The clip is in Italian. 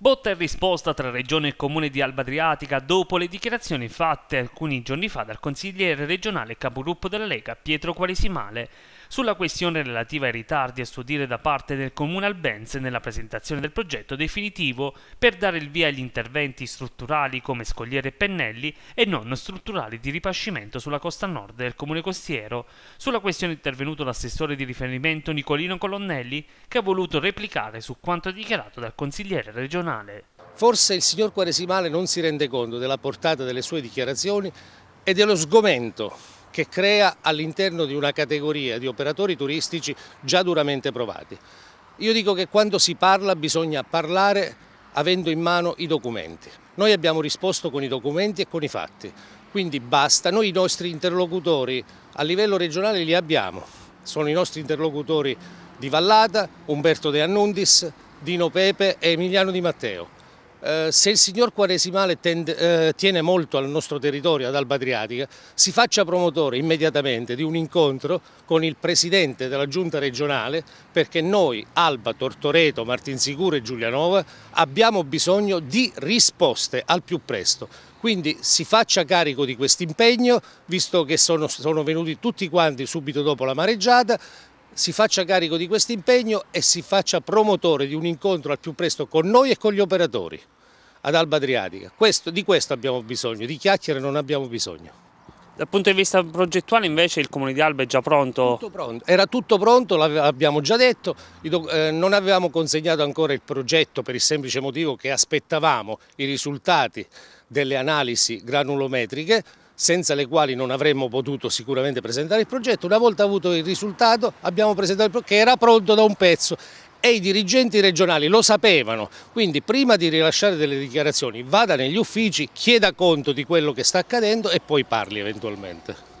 Botta e risposta tra Regione e Comune di Alba Adriatica dopo le dichiarazioni fatte alcuni giorni fa dal consigliere regionale e capogruppo della Lega Pietro Quaresimale sulla questione relativa ai ritardi a studire da parte del Comune Albense nella presentazione del progetto definitivo per dare il via agli interventi strutturali come scogliere e pennelli e non strutturali di ripascimento sulla costa nord del Comune costiero. Sulla questione è intervenuto l'assessore di riferimento Nicolino Colonnelli che ha voluto replicare su quanto dichiarato dal consigliere regionale. Forse il signor Quaresimale non si rende conto della portata delle sue dichiarazioni e dello sgomento che crea all'interno di una categoria di operatori turistici già duramente provati. Io dico che quando si parla bisogna parlare avendo in mano i documenti. Noi abbiamo risposto con i documenti e con i fatti, quindi basta. Noi i nostri interlocutori a livello regionale li abbiamo, sono i nostri interlocutori di Vallata, Umberto De Annundis, Dino Pepe e Emiliano Di Matteo. Eh, se il signor Quaresimale tende, eh, tiene molto al nostro territorio, ad Alba Adriatica, si faccia promotore immediatamente di un incontro con il presidente della giunta regionale perché noi, Alba, Tortoreto, Martinsicuro e Giulianova, abbiamo bisogno di risposte al più presto. Quindi si faccia carico di questo impegno, visto che sono, sono venuti tutti quanti subito dopo la mareggiata, si faccia carico di questo impegno e si faccia promotore di un incontro al più presto con noi e con gli operatori ad Alba Adriatica. Questo, di questo abbiamo bisogno, di chiacchiere non abbiamo bisogno. Dal punto di vista progettuale invece il Comune di Alba è già pronto? Tutto pronto. Era tutto pronto, l'abbiamo già detto, eh, non avevamo consegnato ancora il progetto per il semplice motivo che aspettavamo i risultati delle analisi granulometriche senza le quali non avremmo potuto sicuramente presentare il progetto. Una volta avuto il risultato abbiamo presentato il progetto che era pronto da un pezzo e i dirigenti regionali lo sapevano, quindi prima di rilasciare delle dichiarazioni vada negli uffici, chieda conto di quello che sta accadendo e poi parli eventualmente.